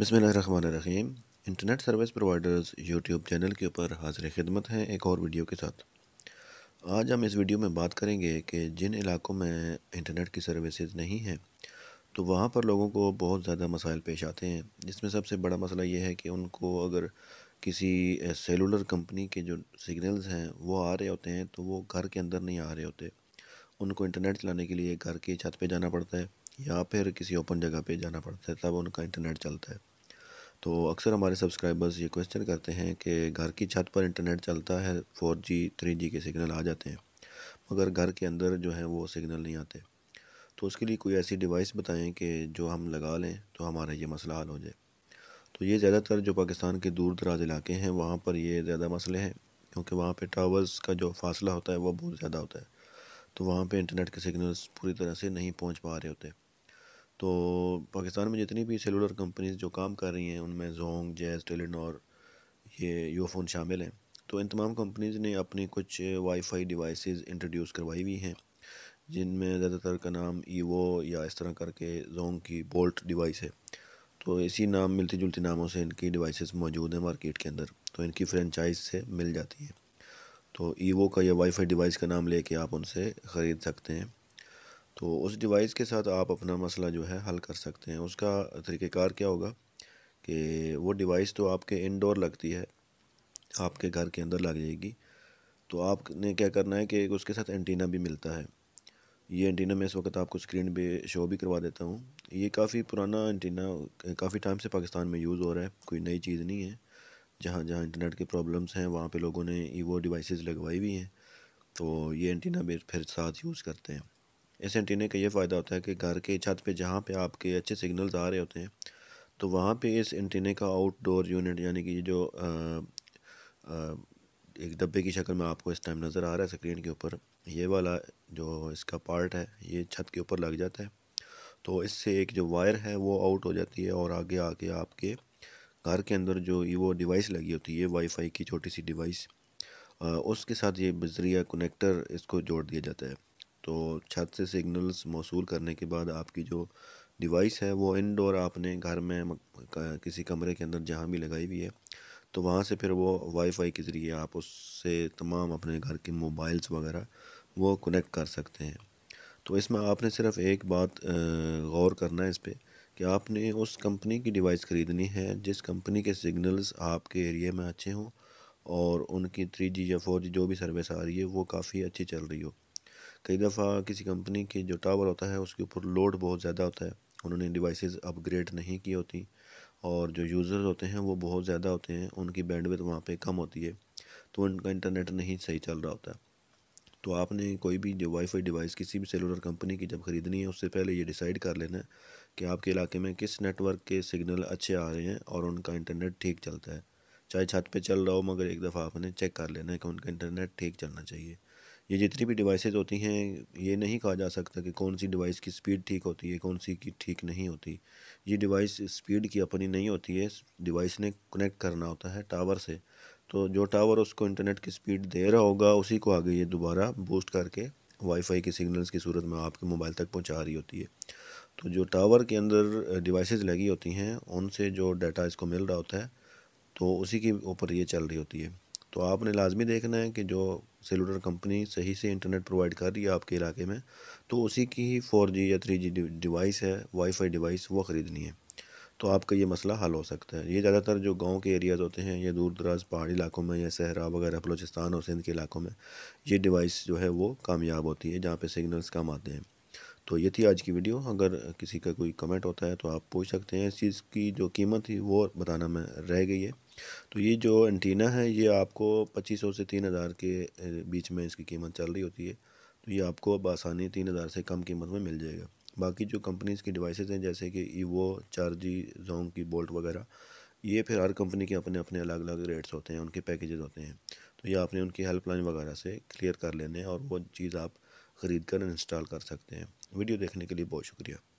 बसमीम internet service providers YouTube channel के ऊपर हाजिर खिदमत हैं एक और वीडियो के साथ आज हम इस वीडियो में बात करेंगे कि जिन इलाकों में इंटरनेट की सर्विसेज नहीं हैं तो वहाँ पर लोगों को बहुत ज़्यादा मसाइल पेश आते हैं जिसमें सबसे बड़ा मसला ये है कि उनको अगर किसी सेलुलर कंपनी के जो सिग्नल्स हैं वो आ रहे होते हैं तो वो घर के अंदर नहीं आ रहे होते उनको इंटरनेट चलाने के लिए घर की छत पर जाना पड़ता है या फिर किसी ओपन जगह पे जाना पड़ता है तब उनका इंटरनेट चलता है तो अक्सर हमारे सब्सक्राइबर्स ये क्वेश्चन करते हैं कि घर की छत पर इंटरनेट चलता है फ़ोर जी थ्री जी के सिग्नल आ जाते हैं मगर घर के अंदर जो है वो सिग्नल नहीं आते तो उसके लिए कोई ऐसी डिवाइस बताएं कि जो हम लगा लें तो हमारा ये मसला हल हो जाए तो ये ज़्यादातर जो पाकिस्तान के दूर दराज इलाके हैं वहाँ पर ये ज़्यादा मसले हैं क्योंकि वहाँ पे टावर्स का जो फासला होता है वो बहुत ज़्यादा होता है तो वहाँ पे इंटरनेट के सिग्नल्स पूरी तरह से नहीं पहुँच पा रहे होते तो पाकिस्तान में जितनी भी सेलुलर कंपनीज़ जो काम कर रही हैं उनमें जोंग टेलिन और ये यूफोन शामिल हैं तो इन तमाम कंपनीज़ ने अपनी कुछ वाईफाई डिवाइसेस इंट्रोड्यूस करवाई हुई हैं जिनमें ज़्यादातर का नाम ईवो या इस तरह करके जोंग की बोल्ट डिवाइस है तो इसी नाम मिलती जुलती नामों से इनकी डिवाइसेस मौजूद हैं मार्केट के अंदर तो इनकी फ्रेंचाइज से मिल जाती है तो ईवो का या वाईफाई डिवाइस का नाम ले आप उनसे ख़रीद सकते हैं तो उस डिवाइस के साथ आप अपना मसला जो है हल कर सकते हैं उसका तरीक़ेकार क्या होगा कि वो डिवाइस तो आपके इनडोर लगती है आपके घर के अंदर लग जाएगी तो आपने क्या करना है कि उसके साथ एंटीना भी मिलता है ये एंटीना मैं इस वक्त आपको स्क्रीन पे शो भी करवा देता हूँ ये काफ़ी पुराना एंटीना काफ़ी टाइम से पाकिस्तान में यूज़ हो रहा है कोई नई चीज़ नहीं है जहाँ जहाँ इंटरनेट की प्रॉब्लम्स हैं वहाँ पे लोगों ने ईवो डिवाइसेस लगवाई हुई हैं तो ये एंटीना भी फिर साथ यूज़ करते हैं इस एंटीना का ये फ़ायदा होता है कि घर के छत पे जहाँ पे आपके अच्छे सिग्नल्स आ रहे होते हैं तो वहाँ पे इस एंटीने का आउटडोर यूनिट यानी कि जो आ, आ, एक डब्बे की शक्ल में आपको इस टाइम नज़र आ रहा है स्क्रीन के ऊपर ये वाला जो इसका पार्ट है ये छत के ऊपर लग जाता है तो इससे एक जो वायर है वो आउट हो जाती है और आगे आके आपके घर के अंदर जो वो डिवाइस लगी होती है वाईफाई की छोटी सी डिवाइस उसके साथ ये बजरिया कनेक्टर इसको जोड़ दिया जाता है तो छत से सिग्नल्स मौसू करने के बाद आपकी जो डिवाइस है वो इनडोर आपने घर में किसी कमरे के अंदर जहाँ भी लगाई हुई है तो वहाँ से फिर वो वाईफाई के ज़रिए आप उससे तमाम अपने घर के मोबाइल्स वगैरह वो कनेक्ट कर सकते हैं तो इसमें आपने सिर्फ एक बात गौर करना है इस पर कि आपने उस कंपनी की डिवाइस ख़रीदनी है जिस कंपनी के सिग्नल्स आपके एरिया में अच्छे हों और उनकी थ्री जी या फोर जी जो भी सर्विस आ रही है वो काफ़ी अच्छी चल रही हो कई दफ़ा किसी कंपनी के जो टावर होता है उसके ऊपर लोड बहुत ज़्यादा होता है उन्होंने डिवाइसेस अपग्रेड नहीं की होती और जो यूज़र्स होते हैं वो बहुत ज़्यादा होते हैं उनकी बैंडविड्थ वहाँ पे कम होती है तो उनका इंटरनेट नहीं सही चल रहा होता तो आपने कोई भी जो वाईफाई डिवाइस किसी भी सेलुलर कंपनी की जब ख़रीदनी है उससे पहले ये डिसाइड कर लेना है कि आपके इलाके में किस नेटवर्क के सिग्नल अच्छे आ रहे हैं और उनका इंटरनेट ठीक चलता है चाहे छत पे चल रहा हो मगर एक दफ़ा आपने चेक कर लेना है कि उनका इंटरनेट ठीक चलना चाहिए ये जितनी भी डिवाइसेस होती हैं ये नहीं कहा जा सकता कि कौन सी डिवाइस की स्पीड ठीक होती है कौन सी की ठीक नहीं होती ये डिवाइस स्पीड की अपनी नहीं होती है डिवाइस ने कनेक्ट करना होता है टावर से तो जो टावर उसको इंटरनेट की स्पीड दे रहा होगा उसी को आगे ये दोबारा बूस्ट करके वाईफाई के सिग्नल्स की सूरत में आपके मोबाइल तक पहुंचा रही होती है तो जो टावर के अंदर डिवाइसेस लगी होती हैं उनसे जो डाटा इसको मिल रहा होता है तो उसी के ऊपर ये चल रही होती है तो आपने लाजमी देखना है कि जो सेलुलर कंपनी सही से इंटरनेट प्रोवाइड कर रही है आपके इलाके में तो उसी की ही फोर जी या थ्री जी डिवाइस है वाईफाई डिवाइस वो ख़रीदनी है तो आपका ये मसला हल हो सकता है ये ज़्यादातर जो गांव के एरियाज़ होते हैं या दूर दराज पहाड़ी इलाकों में या सहरा वगैरह बलोचिस्तान और सिंध के इलाकों में ये डिवाइस जो है वो कामयाब होती है जहाँ पर सिग्नल्स कम आते हैं तो ये थी आज की वीडियो अगर किसी का कोई कमेंट होता है तो आप पूछ सकते हैं इस चीज़ की जो कीमत थी वो बताना में रह गई है तो ये जो एंटीना है ये आपको 2500 से 3000 के बीच में इसकी कीमत चल रही होती है तो ये आपको अब आसानी 3000 से कम कीमत में मिल जाएगा बाकी जो कंपनीज़ की डिवाइस हैं जैसे कि ईवो जी जोंग की बोल्ट वगैरह ये फिर हर कंपनी के अपने अपने अलग अलग रेट्स होते हैं उनके पैकेजेस होते हैं तो ये आपने उनकी हेल्पलाइन वगैरह से क्लियर कर लेने और वो चीज़ आप ख़रीद कर इंस्टॉल कर सकते हैं वीडियो देखने के लिए बहुत शुक्रिया